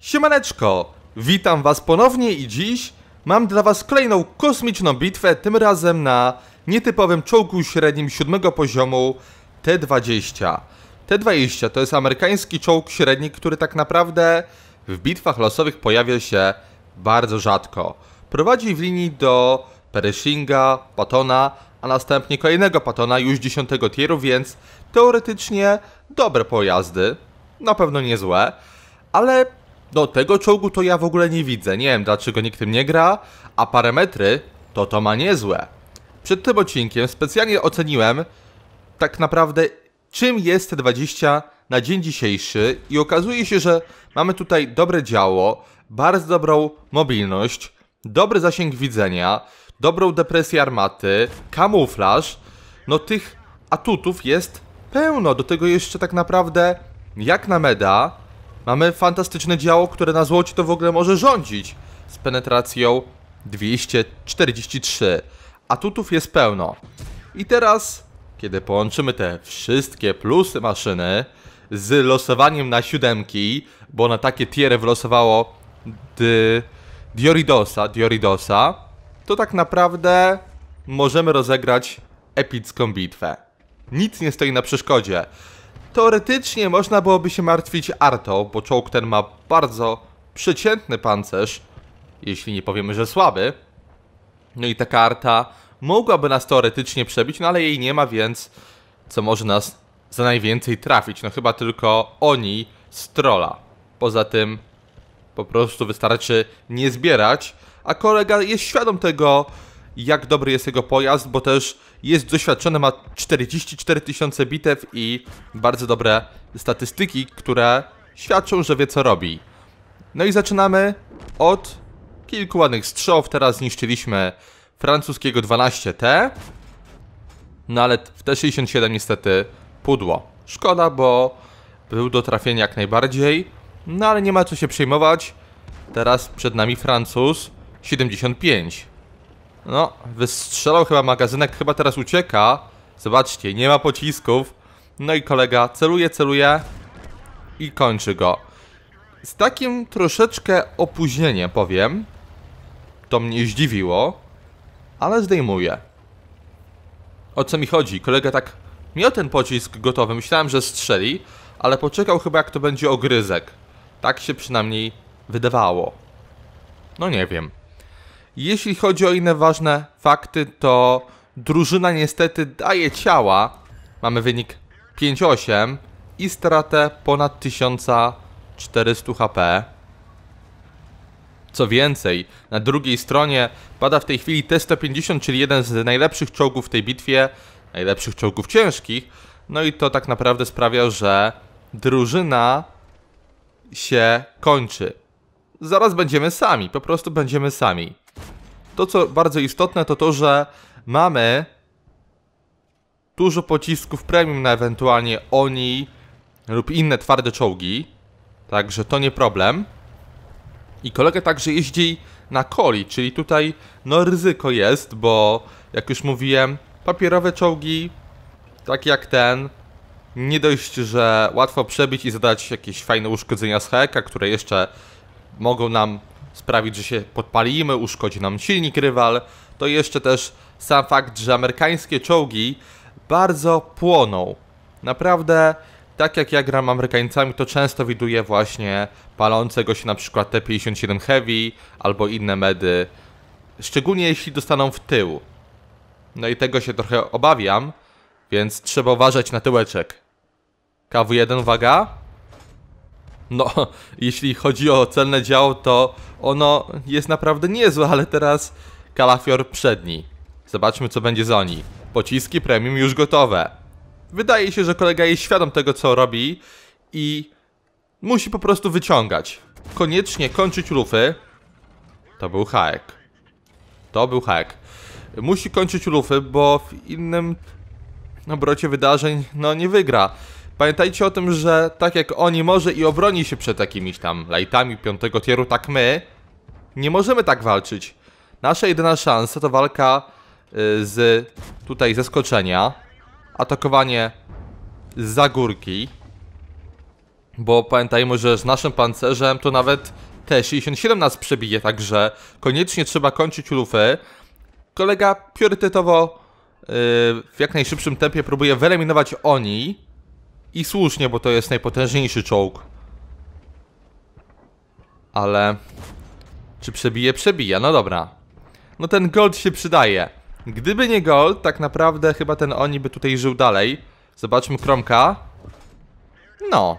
Siemaneczko, witam was ponownie i dziś mam dla was kolejną kosmiczną bitwę, tym razem na nietypowym czołgu średnim 7 poziomu T-20. T-20 to jest amerykański czołg średni, który tak naprawdę w bitwach losowych pojawia się bardzo rzadko. Prowadzi w linii do Pershinga, Patona, a następnie kolejnego Patona już 10 tieru, więc teoretycznie dobre pojazdy, na pewno niezłe, ale no, tego czołgu to ja w ogóle nie widzę. Nie wiem, dlaczego nikt tym nie gra, a parametry to to ma niezłe. Przed tym odcinkiem specjalnie oceniłem tak naprawdę czym jest T20 na dzień dzisiejszy i okazuje się, że mamy tutaj dobre działo, bardzo dobrą mobilność, dobry zasięg widzenia, dobrą depresję armaty, kamuflaż. No tych atutów jest pełno. Do tego jeszcze tak naprawdę jak na meda Mamy fantastyczne działo, które na złocie to w ogóle może rządzić. Z penetracją 243. Atutów jest pełno. I teraz, kiedy połączymy te wszystkie plusy maszyny z losowaniem na siódemki, bo na takie tiery wlosowało Dioridosa, Dioridosa, to tak naprawdę możemy rozegrać epicką bitwę. Nic nie stoi na przeszkodzie. Teoretycznie można byłoby się martwić Artą, bo czołg ten ma bardzo przeciętny pancerz, jeśli nie powiemy, że słaby. No i ta karta mogłaby nas teoretycznie przebić, no ale jej nie ma, więc co może nas za najwięcej trafić? No chyba tylko oni z Poza tym po prostu wystarczy nie zbierać, a kolega jest świadom tego, jak dobry jest jego pojazd, bo też jest doświadczony, ma 44 tysiące bitew i bardzo dobre statystyki, które świadczą, że wie co robi. No i zaczynamy od kilku ładnych strzałów. Teraz zniszczyliśmy francuskiego 12T, no ale w T67 niestety pudło. Szkoda, bo był do trafienia jak najbardziej, no ale nie ma co się przejmować. Teraz przed nami Francuz 75. No, wystrzelał chyba magazynek, chyba teraz ucieka. Zobaczcie, nie ma pocisków. No i kolega celuje, celuje i kończy go. Z takim troszeczkę opóźnieniem powiem. To mnie zdziwiło, ale zdejmuje. O co mi chodzi? Kolega tak miał ten pocisk gotowy, myślałem, że strzeli, ale poczekał chyba jak to będzie ogryzek. Tak się przynajmniej wydawało. No nie wiem. Jeśli chodzi o inne ważne fakty, to drużyna niestety daje ciała. Mamy wynik 5-8 i stratę ponad 1400 HP. Co więcej, na drugiej stronie pada w tej chwili T-150, czyli jeden z najlepszych czołgów w tej bitwie, najlepszych czołgów ciężkich. No i to tak naprawdę sprawia, że drużyna się kończy. Zaraz będziemy sami, po prostu będziemy sami. To, co bardzo istotne, to to, że mamy dużo pocisków premium na ewentualnie oni lub inne twarde czołgi. Także to nie problem. I kolega także jeździ na coli, czyli tutaj no ryzyko jest, bo jak już mówiłem, papierowe czołgi, tak jak ten, nie dość, że łatwo przebić i zadać jakieś fajne uszkodzenia z heka, które jeszcze mogą nam sprawić, że się podpalimy, uszkodzi nam silnik rywal, to jeszcze też sam fakt, że amerykańskie czołgi bardzo płoną. Naprawdę, tak jak ja gram Amerykańcami, to często widuję właśnie palącego się na przykład T-57 Heavy albo inne medy, szczególnie jeśli dostaną w tył. No i tego się trochę obawiam, więc trzeba uważać na tyłeczek. KW1, uwaga! No, jeśli chodzi o celne dział, to ono jest naprawdę niezłe, ale teraz Kalafior przedni. Zobaczmy, co będzie z oni. Pociski premium już gotowe. Wydaje się, że kolega jest świadom tego, co robi i musi po prostu wyciągać. Koniecznie kończyć lufy. To był hack. To był hack. Musi kończyć lufy, bo w innym obrocie wydarzeń no nie wygra. Pamiętajcie o tym, że tak jak oni może i obroni się przed jakimiś tam lightami piątego tieru, tak my nie możemy tak walczyć. Nasza jedyna szansa to walka y, z tutaj zeskoczenia, atakowanie za zagórki, bo pamiętajmy, że z naszym pancerzem to nawet T67 nas przebije, także koniecznie trzeba kończyć lufy. Kolega priorytetowo yy, w jak najszybszym tempie próbuje wyeliminować oni, i słusznie, bo to jest najpotężniejszy czołg. Ale... Czy przebije? Przebija, no dobra. No ten gold się przydaje. Gdyby nie gold, tak naprawdę chyba ten oni by tutaj żył dalej. Zobaczmy kromka. No.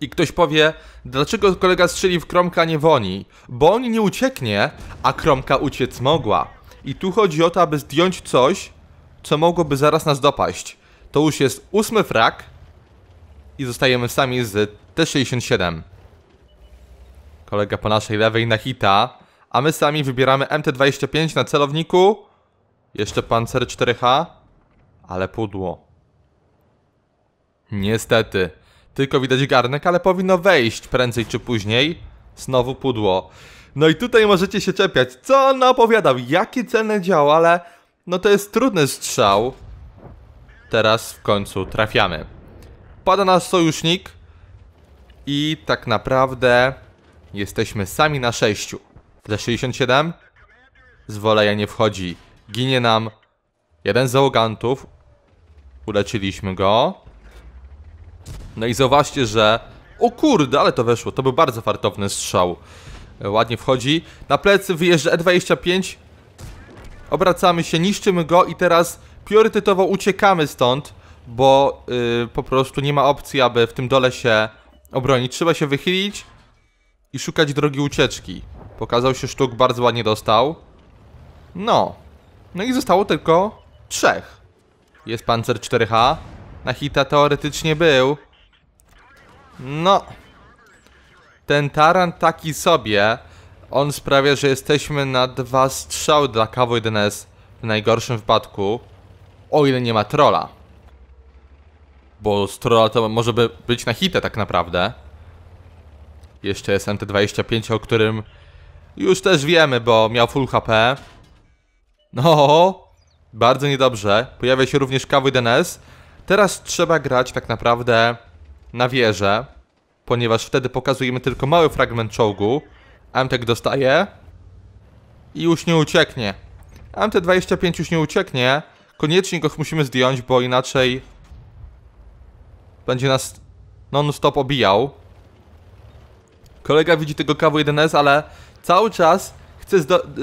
I ktoś powie, dlaczego kolega strzelił w kromka, a nie w oni? Bo on nie ucieknie, a kromka uciec mogła. I tu chodzi o to, aby zdjąć coś, co mogłoby zaraz nas dopaść. To już jest ósmy frak i zostajemy sami z T-67. Kolega po naszej lewej na hita, a my sami wybieramy MT-25 na celowniku. Jeszcze pancer 4H, ale pudło. Niestety, tylko widać garnek, ale powinno wejść prędzej czy później. Znowu pudło. No i tutaj możecie się czepiać, co on opowiadał, jakie celne działa, ale no to jest trudny strzał teraz w końcu trafiamy. Pada nasz sojusznik i tak naprawdę jesteśmy sami na sześciu. Za 67 zwoleja nie wchodzi. Ginie nam jeden z załogantów. Uleciliśmy go. No i zauważcie, że... O kurde, ale to weszło. To był bardzo fartowny strzał. Ładnie wchodzi. Na plecy wyjeżdża E25. Obracamy się, niszczymy go i teraz priorytetowo uciekamy stąd, bo yy, po prostu nie ma opcji, aby w tym dole się obronić. Trzeba się wychylić i szukać drogi ucieczki. Pokazał się sztuk, bardzo ładnie dostał. No. No i zostało tylko trzech. Jest pancer 4H. Na hita teoretycznie był. No. Ten taran taki sobie. On sprawia, że jesteśmy na dwa strzały dla kw 1 w najgorszym wypadku. O ile nie ma trola. Bo z trola to może by być na hitę tak naprawdę. Jeszcze jest MT25, o którym już też wiemy, bo miał full HP. No, bardzo niedobrze. Pojawia się również Kawy DNS. Teraz trzeba grać tak naprawdę na wieżę, ponieważ wtedy pokazujemy tylko mały fragment czołgu. Amtek dostaje i już nie ucieknie. MT25 już nie ucieknie, Koniecznie go musimy zdjąć, bo inaczej będzie nas non-stop obijał. Kolega widzi tego KW-1S, ale cały czas chce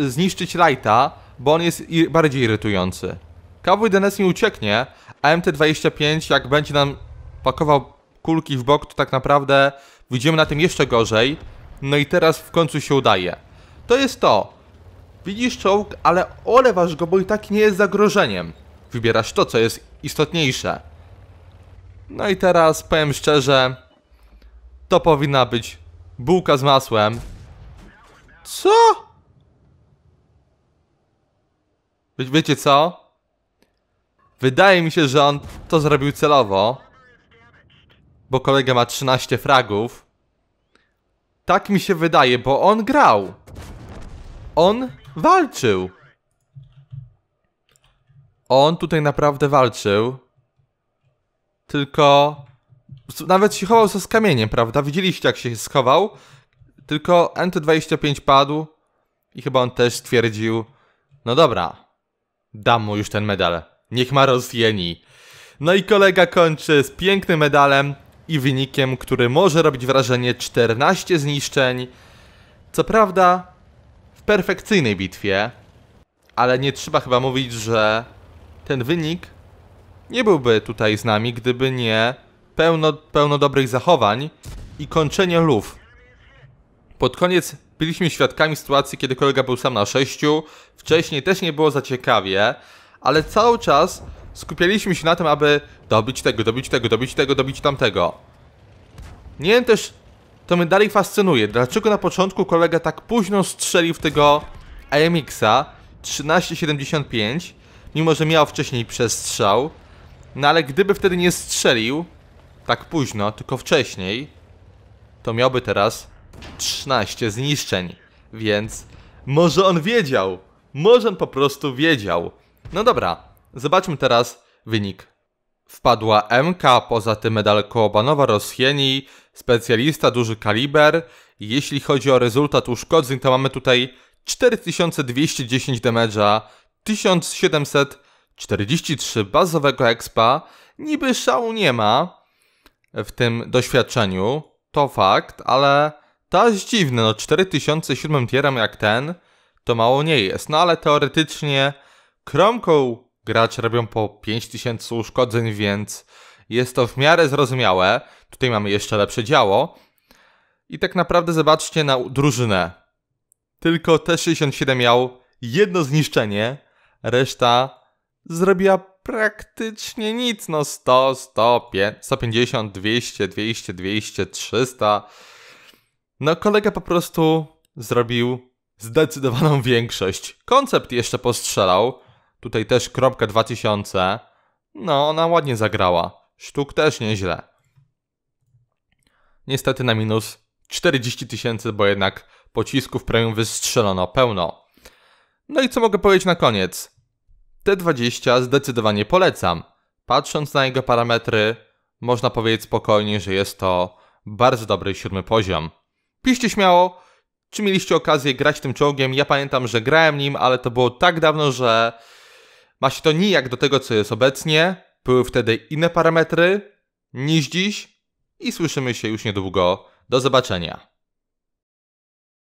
zniszczyć Lighta, bo on jest bardziej irytujący. KW-1S nie ucieknie, a MT-25 jak będzie nam pakował kulki w bok, to tak naprawdę widzimy na tym jeszcze gorzej. No i teraz w końcu się udaje. To jest to. Widzisz czołg, ale olewasz go, bo i tak nie jest zagrożeniem. Wybierasz to, co jest istotniejsze. No i teraz powiem szczerze, to powinna być bułka z masłem. Co? Wie, wiecie co? Wydaje mi się, że on to zrobił celowo. Bo kolega ma 13 fragów. Tak mi się wydaje, bo on grał. On walczył. On tutaj naprawdę walczył. Tylko... Nawet się chował z kamieniem, prawda? Widzieliście jak się schował. Tylko NT25 padł. I chyba on też stwierdził... No dobra. Dam mu już ten medal. Niech ma rozjeni. No i kolega kończy z pięknym medalem i wynikiem, który może robić wrażenie 14 zniszczeń. Co prawda w perfekcyjnej bitwie, ale nie trzeba chyba mówić, że ten wynik nie byłby tutaj z nami, gdyby nie pełno, pełno dobrych zachowań i kończenie lów. Pod koniec byliśmy świadkami sytuacji, kiedy kolega był sam na sześciu. Wcześniej też nie było za ciekawie, ale cały czas skupialiśmy się na tym, aby dobić tego, dobić tego, dobić tego, dobić tamtego. Nie wiem też, to mnie dalej fascynuje, dlaczego na początku kolega tak późno strzelił w tego AMX-a 1375 mimo że miał wcześniej przestrzał. No ale gdyby wtedy nie strzelił, tak późno, tylko wcześniej, to miałby teraz 13 zniszczeń. Więc może on wiedział. Może on po prostu wiedział. No dobra, zobaczmy teraz wynik. Wpadła MK, poza tym medal kobanowa Rosjeni, specjalista, duży kaliber. Jeśli chodzi o rezultat uszkodzeń, to mamy tutaj 4210 damage'a, 1743 bazowego expa niby szału nie ma w tym doświadczeniu, to fakt, ale to jest dziwne, no 4007 tierem jak ten, to mało nie jest. No ale teoretycznie kromką grać robią po 5000 uszkodzeń, więc jest to w miarę zrozumiałe. Tutaj mamy jeszcze lepsze działo. I tak naprawdę zobaczcie na drużynę. Tylko T67 miał jedno zniszczenie, reszta zrobiła praktycznie nic. No 100, 100, 150, 200, 200, 200, 300. No kolega po prostu zrobił zdecydowaną większość. Koncept jeszcze postrzelał. Tutaj też kropka 2000. No, ona ładnie zagrała. Sztuk też nieźle. Niestety na minus 40 tysięcy, bo jednak pocisków premium wystrzelono pełno. No i co mogę powiedzieć na koniec? T20 zdecydowanie polecam. Patrząc na jego parametry, można powiedzieć spokojnie, że jest to bardzo dobry siódmy poziom. Piszcie śmiało, czy mieliście okazję grać tym czołgiem. Ja pamiętam, że grałem nim, ale to było tak dawno, że ma się to nijak do tego, co jest obecnie. Były wtedy inne parametry niż dziś i słyszymy się już niedługo. Do zobaczenia.